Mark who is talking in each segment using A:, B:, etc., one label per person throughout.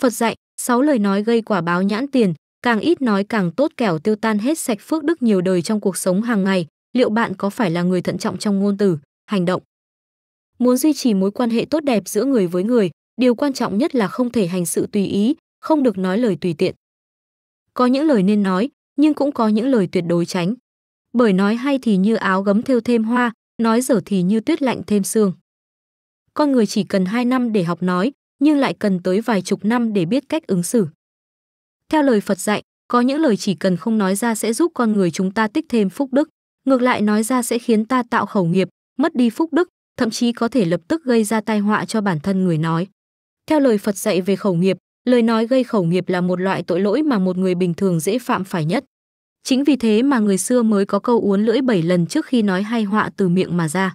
A: Phật dạy, sáu lời nói gây quả báo nhãn tiền, càng ít nói càng tốt kẻo tiêu tan hết sạch phước đức nhiều đời trong cuộc sống hàng ngày, liệu bạn có phải là người thận trọng trong ngôn từ, hành động? Muốn duy trì mối quan hệ tốt đẹp giữa người với người, điều quan trọng nhất là không thể hành sự tùy ý, không được nói lời tùy tiện. Có những lời nên nói, nhưng cũng có những lời tuyệt đối tránh. Bởi nói hay thì như áo gấm thêu thêm hoa, nói dở thì như tuyết lạnh thêm xương. Con người chỉ cần 2 năm để học nói, nhưng lại cần tới vài chục năm để biết cách ứng xử. Theo lời Phật dạy, có những lời chỉ cần không nói ra sẽ giúp con người chúng ta tích thêm phúc đức, ngược lại nói ra sẽ khiến ta tạo khẩu nghiệp, mất đi phúc đức, thậm chí có thể lập tức gây ra tai họa cho bản thân người nói. Theo lời Phật dạy về khẩu nghiệp, lời nói gây khẩu nghiệp là một loại tội lỗi mà một người bình thường dễ phạm phải nhất. Chính vì thế mà người xưa mới có câu uốn lưỡi 7 lần trước khi nói hay họa từ miệng mà ra.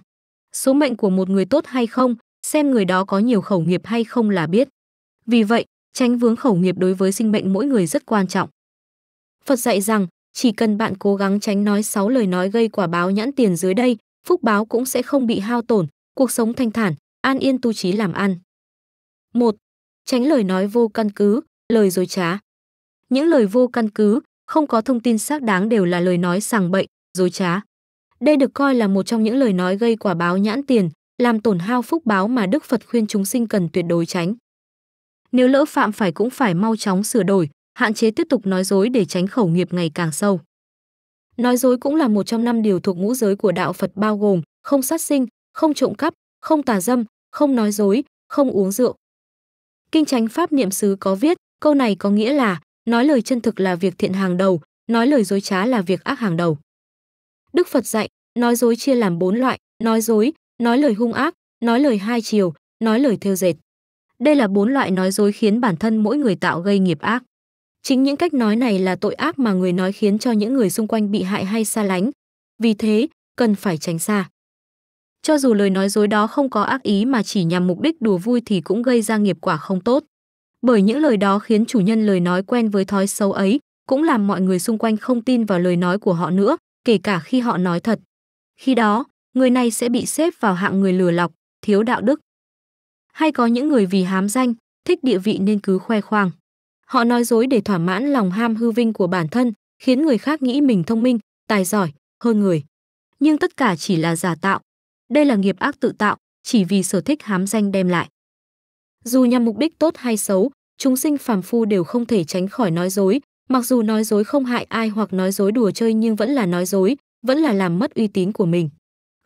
A: Số mệnh của một người tốt hay không xem người đó có nhiều khẩu nghiệp hay không là biết. Vì vậy, tránh vướng khẩu nghiệp đối với sinh mệnh mỗi người rất quan trọng. Phật dạy rằng, chỉ cần bạn cố gắng tránh nói sáu lời nói gây quả báo nhãn tiền dưới đây, phúc báo cũng sẽ không bị hao tổn, cuộc sống thanh thản, an yên tu trí làm ăn. 1. Tránh lời nói vô căn cứ, lời dối trá. Những lời vô căn cứ, không có thông tin xác đáng đều là lời nói sàng bậy, dối trá. Đây được coi là một trong những lời nói gây quả báo nhãn tiền, làm tổn hao phúc báo mà Đức Phật khuyên chúng sinh cần tuyệt đối tránh. Nếu lỡ phạm phải cũng phải mau chóng sửa đổi, hạn chế tiếp tục nói dối để tránh khẩu nghiệp ngày càng sâu. Nói dối cũng là một trong năm điều thuộc ngũ giới của đạo Phật bao gồm không sát sinh, không trộm cắp, không tà dâm, không nói dối, không uống rượu. Kinh Chánh Pháp Niệm xứ có viết, câu này có nghĩa là nói lời chân thực là việc thiện hàng đầu, nói lời dối trá là việc ác hàng đầu. Đức Phật dạy, nói dối chia làm bốn loại, nói dối, nói lời hung ác, nói lời hai chiều, nói lời thêu dệt. Đây là bốn loại nói dối khiến bản thân mỗi người tạo gây nghiệp ác. Chính những cách nói này là tội ác mà người nói khiến cho những người xung quanh bị hại hay xa lánh. Vì thế, cần phải tránh xa. Cho dù lời nói dối đó không có ác ý mà chỉ nhằm mục đích đùa vui thì cũng gây ra nghiệp quả không tốt. Bởi những lời đó khiến chủ nhân lời nói quen với thói xấu ấy, cũng làm mọi người xung quanh không tin vào lời nói của họ nữa, kể cả khi họ nói thật. Khi đó, người này sẽ bị xếp vào hạng người lừa lọc, thiếu đạo đức. Hay có những người vì hám danh, thích địa vị nên cứ khoe khoang. Họ nói dối để thỏa mãn lòng ham hư vinh của bản thân, khiến người khác nghĩ mình thông minh, tài giỏi, hơn người. Nhưng tất cả chỉ là giả tạo. Đây là nghiệp ác tự tạo, chỉ vì sở thích hám danh đem lại. Dù nhằm mục đích tốt hay xấu, chúng sinh phàm phu đều không thể tránh khỏi nói dối, mặc dù nói dối không hại ai hoặc nói dối đùa chơi nhưng vẫn là nói dối, vẫn là làm mất uy tín của mình.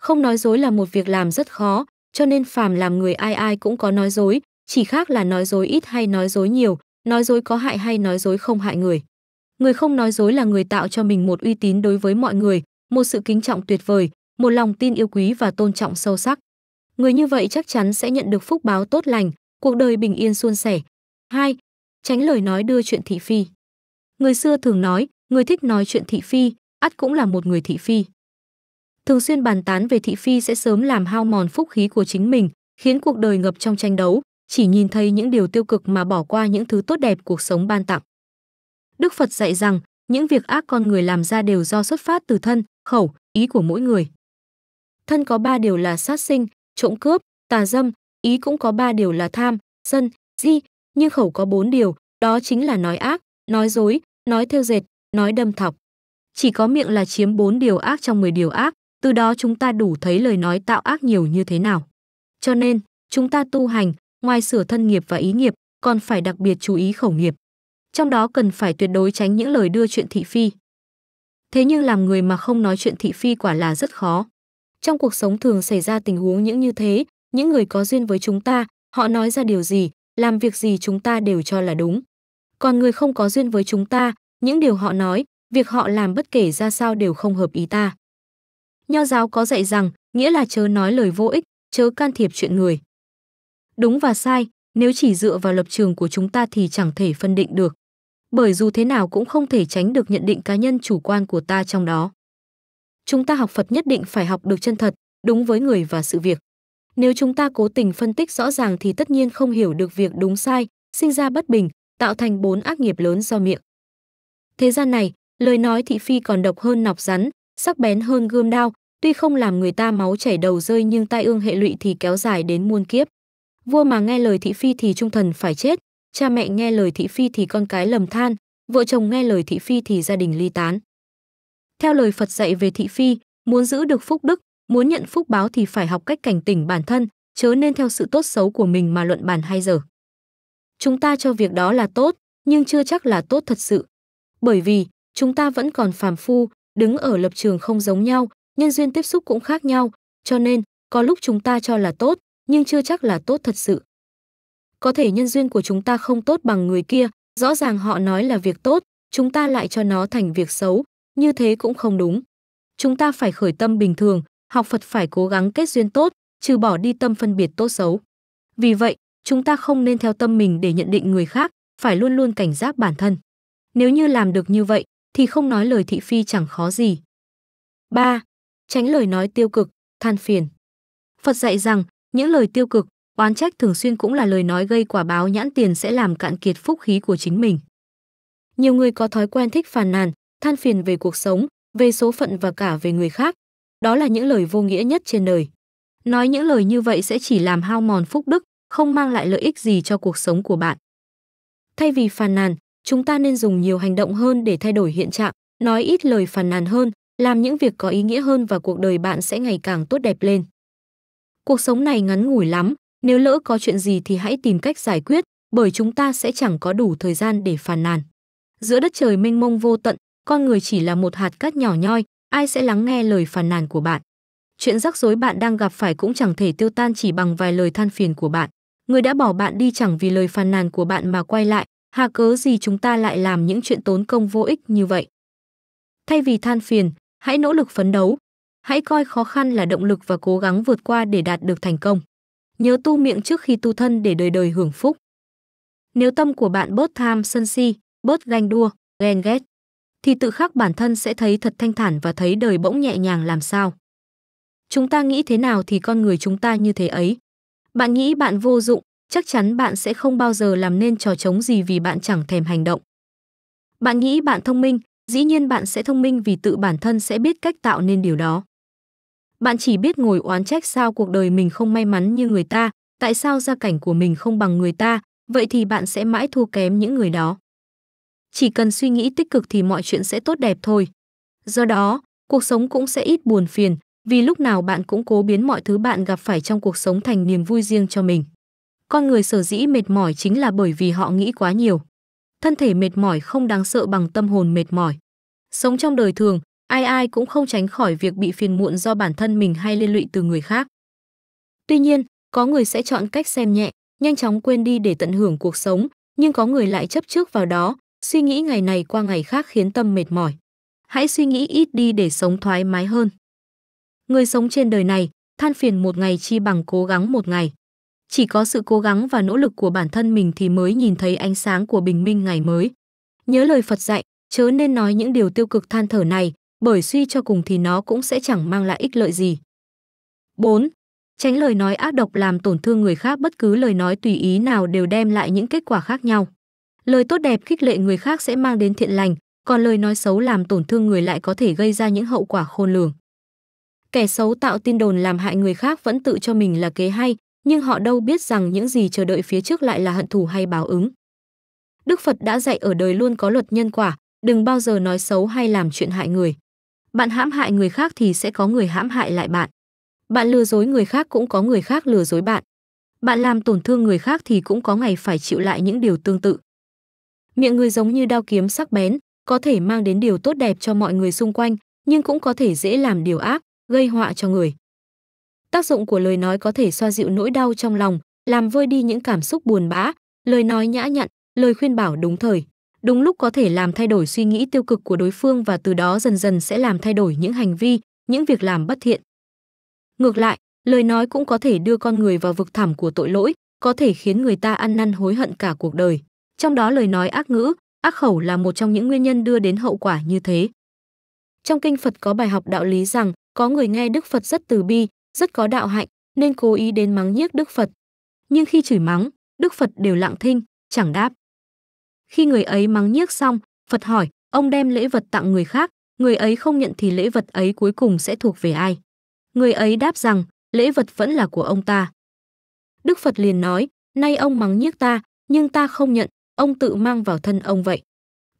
A: Không nói dối là một việc làm rất khó, cho nên phàm làm người ai ai cũng có nói dối, chỉ khác là nói dối ít hay nói dối nhiều, nói dối có hại hay nói dối không hại người. Người không nói dối là người tạo cho mình một uy tín đối với mọi người, một sự kính trọng tuyệt vời, một lòng tin yêu quý và tôn trọng sâu sắc. Người như vậy chắc chắn sẽ nhận được phúc báo tốt lành, cuộc đời bình yên suôn sẻ. Hai, Tránh lời nói đưa chuyện thị phi. Người xưa thường nói, người thích nói chuyện thị phi, ắt cũng là một người thị phi thường xuyên bàn tán về thị phi sẽ sớm làm hao mòn phúc khí của chính mình, khiến cuộc đời ngập trong tranh đấu, chỉ nhìn thấy những điều tiêu cực mà bỏ qua những thứ tốt đẹp cuộc sống ban tặng. Đức Phật dạy rằng, những việc ác con người làm ra đều do xuất phát từ thân, khẩu, ý của mỗi người. Thân có ba điều là sát sinh, trộm cướp, tà dâm, ý cũng có ba điều là tham, sân, di, nhưng khẩu có bốn điều, đó chính là nói ác, nói dối, nói theo dệt, nói đâm thọc. Chỉ có miệng là chiếm bốn điều ác trong 10 điều ác, từ đó chúng ta đủ thấy lời nói tạo ác nhiều như thế nào. Cho nên, chúng ta tu hành, ngoài sửa thân nghiệp và ý nghiệp, còn phải đặc biệt chú ý khẩu nghiệp. Trong đó cần phải tuyệt đối tránh những lời đưa chuyện thị phi. Thế nhưng làm người mà không nói chuyện thị phi quả là rất khó. Trong cuộc sống thường xảy ra tình huống những như thế, những người có duyên với chúng ta, họ nói ra điều gì, làm việc gì chúng ta đều cho là đúng. Còn người không có duyên với chúng ta, những điều họ nói, việc họ làm bất kể ra sao đều không hợp ý ta nho giáo có dạy rằng nghĩa là chớ nói lời vô ích chớ can thiệp chuyện người đúng và sai nếu chỉ dựa vào lập trường của chúng ta thì chẳng thể phân định được bởi dù thế nào cũng không thể tránh được nhận định cá nhân chủ quan của ta trong đó chúng ta học phật nhất định phải học được chân thật đúng với người và sự việc nếu chúng ta cố tình phân tích rõ ràng thì tất nhiên không hiểu được việc đúng sai sinh ra bất bình tạo thành bốn ác nghiệp lớn do miệng thế gian này lời nói thị phi còn độc hơn nọc rắn sắc bén hơn gươm đao tuy không làm người ta máu chảy đầu rơi nhưng tai ương hệ lụy thì kéo dài đến muôn kiếp. Vua mà nghe lời thị phi thì trung thần phải chết, cha mẹ nghe lời thị phi thì con cái lầm than, vợ chồng nghe lời thị phi thì gia đình ly tán. Theo lời Phật dạy về thị phi, muốn giữ được phúc đức, muốn nhận phúc báo thì phải học cách cảnh tỉnh bản thân, chớ nên theo sự tốt xấu của mình mà luận bàn hay dở. Chúng ta cho việc đó là tốt, nhưng chưa chắc là tốt thật sự. Bởi vì, chúng ta vẫn còn phàm phu, đứng ở lập trường không giống nhau, nhân duyên tiếp xúc cũng khác nhau, cho nên có lúc chúng ta cho là tốt, nhưng chưa chắc là tốt thật sự. Có thể nhân duyên của chúng ta không tốt bằng người kia, rõ ràng họ nói là việc tốt, chúng ta lại cho nó thành việc xấu, như thế cũng không đúng. Chúng ta phải khởi tâm bình thường, học Phật phải cố gắng kết duyên tốt, trừ bỏ đi tâm phân biệt tốt xấu. Vì vậy, chúng ta không nên theo tâm mình để nhận định người khác, phải luôn luôn cảnh giác bản thân. Nếu như làm được như vậy, thì không nói lời thị phi chẳng khó gì. 3 tránh lời nói tiêu cực, than phiền. Phật dạy rằng, những lời tiêu cực, oán trách thường xuyên cũng là lời nói gây quả báo nhãn tiền sẽ làm cạn kiệt phúc khí của chính mình. Nhiều người có thói quen thích phàn nàn, than phiền về cuộc sống, về số phận và cả về người khác. Đó là những lời vô nghĩa nhất trên đời. Nói những lời như vậy sẽ chỉ làm hao mòn phúc đức, không mang lại lợi ích gì cho cuộc sống của bạn. Thay vì phàn nàn, chúng ta nên dùng nhiều hành động hơn để thay đổi hiện trạng, nói ít lời phàn nàn hơn, làm những việc có ý nghĩa hơn và cuộc đời bạn sẽ ngày càng tốt đẹp lên. Cuộc sống này ngắn ngủi lắm, nếu lỡ có chuyện gì thì hãy tìm cách giải quyết, bởi chúng ta sẽ chẳng có đủ thời gian để phàn nàn. Giữa đất trời mênh mông vô tận, con người chỉ là một hạt cát nhỏ nhoi, ai sẽ lắng nghe lời phàn nàn của bạn? Chuyện rắc rối bạn đang gặp phải cũng chẳng thể tiêu tan chỉ bằng vài lời than phiền của bạn. Người đã bỏ bạn đi chẳng vì lời phàn nàn của bạn mà quay lại, hà cớ gì chúng ta lại làm những chuyện tốn công vô ích như vậy? Thay vì than phiền, Hãy nỗ lực phấn đấu. Hãy coi khó khăn là động lực và cố gắng vượt qua để đạt được thành công. Nhớ tu miệng trước khi tu thân để đời đời hưởng phúc. Nếu tâm của bạn bớt tham sân si, bớt ganh đua, ghen ghét, thì tự khắc bản thân sẽ thấy thật thanh thản và thấy đời bỗng nhẹ nhàng làm sao. Chúng ta nghĩ thế nào thì con người chúng ta như thế ấy. Bạn nghĩ bạn vô dụng, chắc chắn bạn sẽ không bao giờ làm nên trò trống gì vì bạn chẳng thèm hành động. Bạn nghĩ bạn thông minh, dĩ nhiên bạn sẽ thông minh vì tự bản thân sẽ biết cách tạo nên điều đó. Bạn chỉ biết ngồi oán trách sao cuộc đời mình không may mắn như người ta, tại sao gia cảnh của mình không bằng người ta, vậy thì bạn sẽ mãi thua kém những người đó. Chỉ cần suy nghĩ tích cực thì mọi chuyện sẽ tốt đẹp thôi. Do đó, cuộc sống cũng sẽ ít buồn phiền, vì lúc nào bạn cũng cố biến mọi thứ bạn gặp phải trong cuộc sống thành niềm vui riêng cho mình. Con người sở dĩ mệt mỏi chính là bởi vì họ nghĩ quá nhiều thân thể mệt mỏi không đáng sợ bằng tâm hồn mệt mỏi. Sống trong đời thường, ai ai cũng không tránh khỏi việc bị phiền muộn do bản thân mình hay liên lụy từ người khác. Tuy nhiên, có người sẽ chọn cách xem nhẹ, nhanh chóng quên đi để tận hưởng cuộc sống, nhưng có người lại chấp trước vào đó, suy nghĩ ngày này qua ngày khác khiến tâm mệt mỏi. Hãy suy nghĩ ít đi để sống thoải mái hơn. Người sống trên đời này, than phiền một ngày chi bằng cố gắng một ngày chỉ có sự cố gắng và nỗ lực của bản thân mình thì mới nhìn thấy ánh sáng của bình minh ngày mới nhớ lời phật dạy chớ nên nói những điều tiêu cực than thở này bởi suy cho cùng thì nó cũng sẽ chẳng mang lại ích lợi gì 4. Tránh lời nói ác độc làm tổn thương người khác bất cứ lời nói tùy ý nào đều đem lại những kết quả khác nhau. Lời tốt đẹp khích lệ người khác sẽ mang đến thiện lành, còn lời nói xấu làm tổn thương người lại có thể gây ra những hậu quả khôn lường. Kẻ xấu tạo tin đồn làm hại người khác vẫn tự cho mình là kế hay, nhưng họ đâu biết rằng những gì chờ đợi phía trước lại là hận thù hay báo ứng. Đức Phật đã dạy ở đời luôn có luật nhân quả, đừng bao giờ nói xấu hay làm chuyện hại người. Bạn hãm hại người khác thì sẽ có người hãm hại lại bạn. Bạn lừa dối người khác cũng có người khác lừa dối bạn. Bạn làm tổn thương người khác thì cũng có ngày phải chịu lại những điều tương tự. Miệng người giống như đao kiếm sắc bén, có thể mang đến điều tốt đẹp cho mọi người xung quanh, nhưng cũng có thể dễ làm điều ác, gây họa cho người. Tác dụng của lời nói có thể xoa dịu nỗi đau trong lòng, làm vơi đi những cảm xúc buồn bã, lời nói nhã nhặn, lời khuyên bảo đúng thời, đúng lúc có thể làm thay đổi suy nghĩ tiêu cực của đối phương và từ đó dần dần sẽ làm thay đổi những hành vi, những việc làm bất thiện. Ngược lại, lời nói cũng có thể đưa con người vào vực thẳm của tội lỗi, có thể khiến người ta ăn năn hối hận cả cuộc đời. Trong đó lời nói ác ngữ, ác khẩu là một trong những nguyên nhân đưa đến hậu quả như thế. Trong kinh Phật có bài học đạo lý rằng có người nghe Đức Phật rất từ bi, rất có đạo hạnh nên cố ý đến mắng nhiếc Đức Phật. Nhưng khi chửi mắng, Đức Phật đều lặng thinh, chẳng đáp. Khi người ấy mắng nhiếc xong, Phật hỏi, ông đem lễ vật tặng người khác, người ấy không nhận thì lễ vật ấy cuối cùng sẽ thuộc về ai? Người ấy đáp rằng, lễ vật vẫn là của ông ta. Đức Phật liền nói, nay ông mắng nhiếc ta, nhưng ta không nhận, ông tự mang vào thân ông vậy.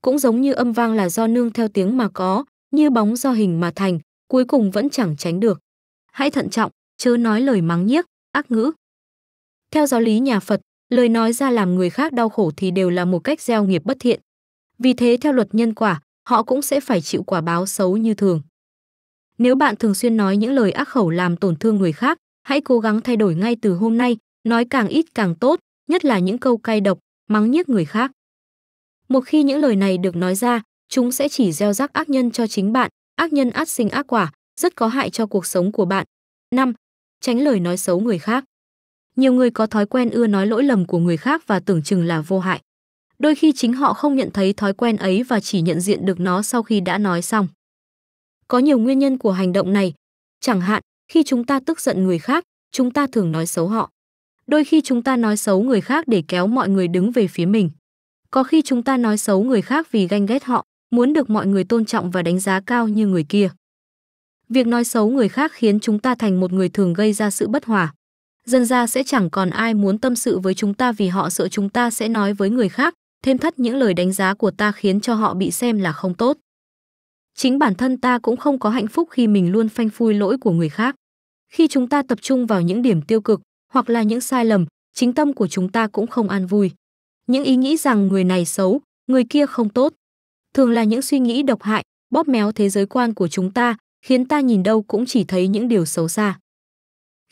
A: Cũng giống như âm vang là do nương theo tiếng mà có, như bóng do hình mà thành, cuối cùng vẫn chẳng tránh được hãy thận trọng, chớ nói lời mắng nhiếc, ác ngữ. Theo giáo lý nhà Phật, lời nói ra làm người khác đau khổ thì đều là một cách gieo nghiệp bất thiện. Vì thế theo luật nhân quả, họ cũng sẽ phải chịu quả báo xấu như thường. Nếu bạn thường xuyên nói những lời ác khẩu làm tổn thương người khác, hãy cố gắng thay đổi ngay từ hôm nay, nói càng ít càng tốt, nhất là những câu cay độc, mắng nhiếc người khác. Một khi những lời này được nói ra, chúng sẽ chỉ gieo rắc ác nhân cho chính bạn, ác nhân át sinh ác quả, rất có hại cho cuộc sống của bạn. 5. Tránh lời nói xấu người khác. Nhiều người có thói quen ưa nói lỗi lầm của người khác và tưởng chừng là vô hại. Đôi khi chính họ không nhận thấy thói quen ấy và chỉ nhận diện được nó sau khi đã nói xong. Có nhiều nguyên nhân của hành động này. Chẳng hạn, khi chúng ta tức giận người khác, chúng ta thường nói xấu họ. Đôi khi chúng ta nói xấu người khác để kéo mọi người đứng về phía mình. Có khi chúng ta nói xấu người khác vì ganh ghét họ, muốn được mọi người tôn trọng và đánh giá cao như người kia. Việc nói xấu người khác khiến chúng ta thành một người thường gây ra sự bất hòa. Dân ra sẽ chẳng còn ai muốn tâm sự với chúng ta vì họ sợ chúng ta sẽ nói với người khác, thêm thắt những lời đánh giá của ta khiến cho họ bị xem là không tốt. Chính bản thân ta cũng không có hạnh phúc khi mình luôn phanh phui lỗi của người khác. Khi chúng ta tập trung vào những điểm tiêu cực hoặc là những sai lầm, chính tâm của chúng ta cũng không an vui. Những ý nghĩ rằng người này xấu, người kia không tốt, thường là những suy nghĩ độc hại, bóp méo thế giới quan của chúng ta, khiến ta nhìn đâu cũng chỉ thấy những điều xấu xa.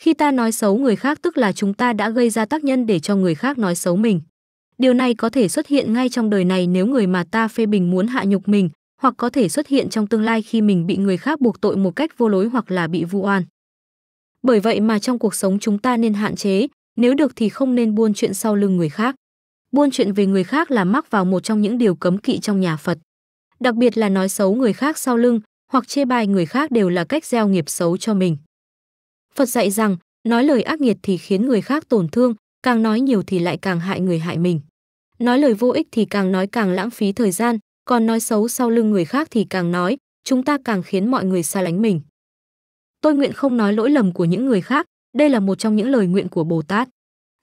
A: Khi ta nói xấu người khác tức là chúng ta đã gây ra tác nhân để cho người khác nói xấu mình. Điều này có thể xuất hiện ngay trong đời này nếu người mà ta phê bình muốn hạ nhục mình, hoặc có thể xuất hiện trong tương lai khi mình bị người khác buộc tội một cách vô lối hoặc là bị vu oan. Bởi vậy mà trong cuộc sống chúng ta nên hạn chế, nếu được thì không nên buôn chuyện sau lưng người khác. Buôn chuyện về người khác là mắc vào một trong những điều cấm kỵ trong nhà Phật. Đặc biệt là nói xấu người khác sau lưng, hoặc chê bai người khác đều là cách gieo nghiệp xấu cho mình. Phật dạy rằng, nói lời ác nghiệt thì khiến người khác tổn thương, càng nói nhiều thì lại càng hại người hại mình. Nói lời vô ích thì càng nói càng lãng phí thời gian, còn nói xấu sau lưng người khác thì càng nói, chúng ta càng khiến mọi người xa lánh mình. Tôi nguyện không nói lỗi lầm của những người khác, đây là một trong những lời nguyện của Bồ Tát.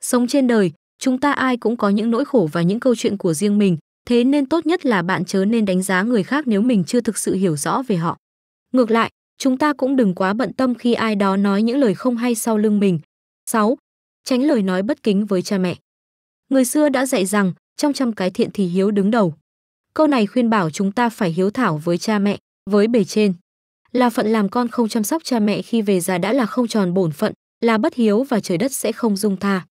A: Sống trên đời, chúng ta ai cũng có những nỗi khổ và những câu chuyện của riêng mình, thế nên tốt nhất là bạn chớ nên đánh giá người khác nếu mình chưa thực sự hiểu rõ về họ. Ngược lại, chúng ta cũng đừng quá bận tâm khi ai đó nói những lời không hay sau lưng mình. 6. Tránh lời nói bất kính với cha mẹ. Người xưa đã dạy rằng, trong trăm cái thiện thì hiếu đứng đầu. Câu này khuyên bảo chúng ta phải hiếu thảo với cha mẹ, với bề trên. Là phận làm con không chăm sóc cha mẹ khi về già đã là không tròn bổn phận, là bất hiếu và trời đất sẽ không dung tha.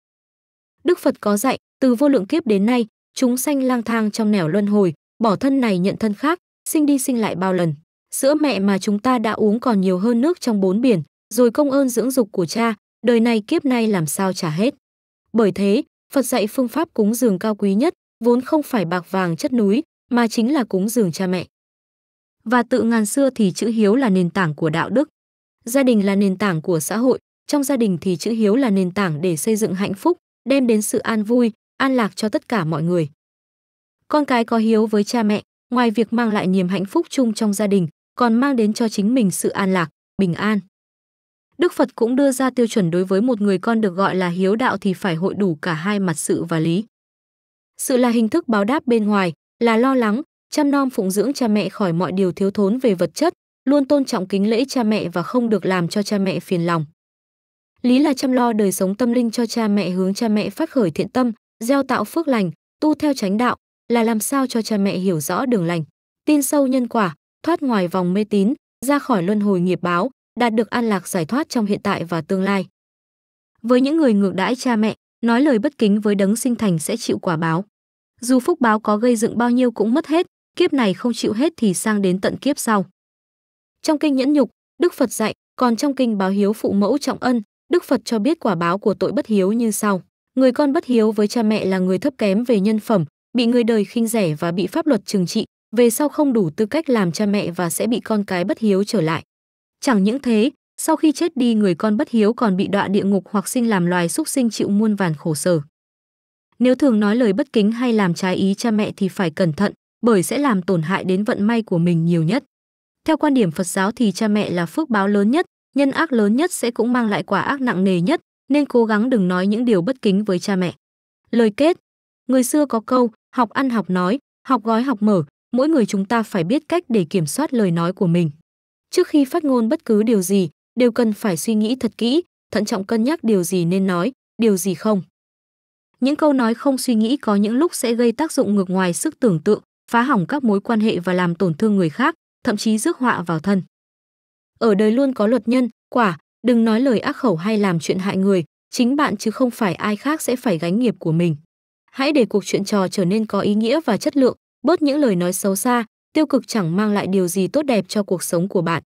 A: Đức Phật có dạy, từ vô lượng kiếp đến nay, chúng sanh lang thang trong nẻo luân hồi, bỏ thân này nhận thân khác, sinh đi sinh lại bao lần. Sữa mẹ mà chúng ta đã uống còn nhiều hơn nước trong bốn biển, rồi công ơn dưỡng dục của cha, đời này kiếp nay làm sao trả hết. Bởi thế, Phật dạy phương pháp cúng dường cao quý nhất, vốn không phải bạc vàng chất núi, mà chính là cúng dường cha mẹ. Và tự ngàn xưa thì chữ hiếu là nền tảng của đạo đức. Gia đình là nền tảng của xã hội, trong gia đình thì chữ hiếu là nền tảng để xây dựng hạnh phúc, đem đến sự an vui, an lạc cho tất cả mọi người. Con cái có hiếu với cha mẹ, ngoài việc mang lại niềm hạnh phúc chung trong gia đình, còn mang đến cho chính mình sự an lạc, bình an. Đức Phật cũng đưa ra tiêu chuẩn đối với một người con được gọi là hiếu đạo thì phải hội đủ cả hai mặt sự và lý. Sự là hình thức báo đáp bên ngoài, là lo lắng, chăm nom phụng dưỡng cha mẹ khỏi mọi điều thiếu thốn về vật chất, luôn tôn trọng kính lễ cha mẹ và không được làm cho cha mẹ phiền lòng. Lý là chăm lo đời sống tâm linh cho cha mẹ hướng cha mẹ phát khởi thiện tâm, gieo tạo phước lành, tu theo chánh đạo là làm sao cho cha mẹ hiểu rõ đường lành, tin sâu nhân quả, thoát ngoài vòng mê tín, ra khỏi luân hồi nghiệp báo, đạt được an lạc giải thoát trong hiện tại và tương lai. Với những người ngược đãi cha mẹ, nói lời bất kính với đấng sinh thành sẽ chịu quả báo. Dù phúc báo có gây dựng bao nhiêu cũng mất hết, kiếp này không chịu hết thì sang đến tận kiếp sau. Trong kinh nhẫn nhục, Đức Phật dạy, còn trong kinh báo hiếu phụ mẫu trọng ân, Đức Phật cho biết quả báo của tội bất hiếu như sau. Người con bất hiếu với cha mẹ là người thấp kém về nhân phẩm, bị người đời khinh rẻ và bị pháp luật trừng trị, về sau không đủ tư cách làm cha mẹ và sẽ bị con cái bất hiếu trở lại. Chẳng những thế, sau khi chết đi người con bất hiếu còn bị đọa địa ngục hoặc sinh làm loài súc sinh chịu muôn vàn khổ sở. Nếu thường nói lời bất kính hay làm trái ý cha mẹ thì phải cẩn thận, bởi sẽ làm tổn hại đến vận may của mình nhiều nhất. Theo quan điểm Phật giáo thì cha mẹ là phước báo lớn nhất, nhân ác lớn nhất sẽ cũng mang lại quả ác nặng nề nhất, nên cố gắng đừng nói những điều bất kính với cha mẹ. Lời kết Người xưa có câu, học ăn học nói, học gói học mở, mỗi người chúng ta phải biết cách để kiểm soát lời nói của mình. Trước khi phát ngôn bất cứ điều gì, đều cần phải suy nghĩ thật kỹ, thận trọng cân nhắc điều gì nên nói, điều gì không. Những câu nói không suy nghĩ có những lúc sẽ gây tác dụng ngược ngoài sức tưởng tượng, phá hỏng các mối quan hệ và làm tổn thương người khác, thậm chí rước họa vào thân. Ở đời luôn có luật nhân, quả, đừng nói lời ác khẩu hay làm chuyện hại người, chính bạn chứ không phải ai khác sẽ phải gánh nghiệp của mình. Hãy để cuộc chuyện trò trở nên có ý nghĩa và chất lượng, bớt những lời nói xấu xa, tiêu cực chẳng mang lại điều gì tốt đẹp cho cuộc sống của bạn.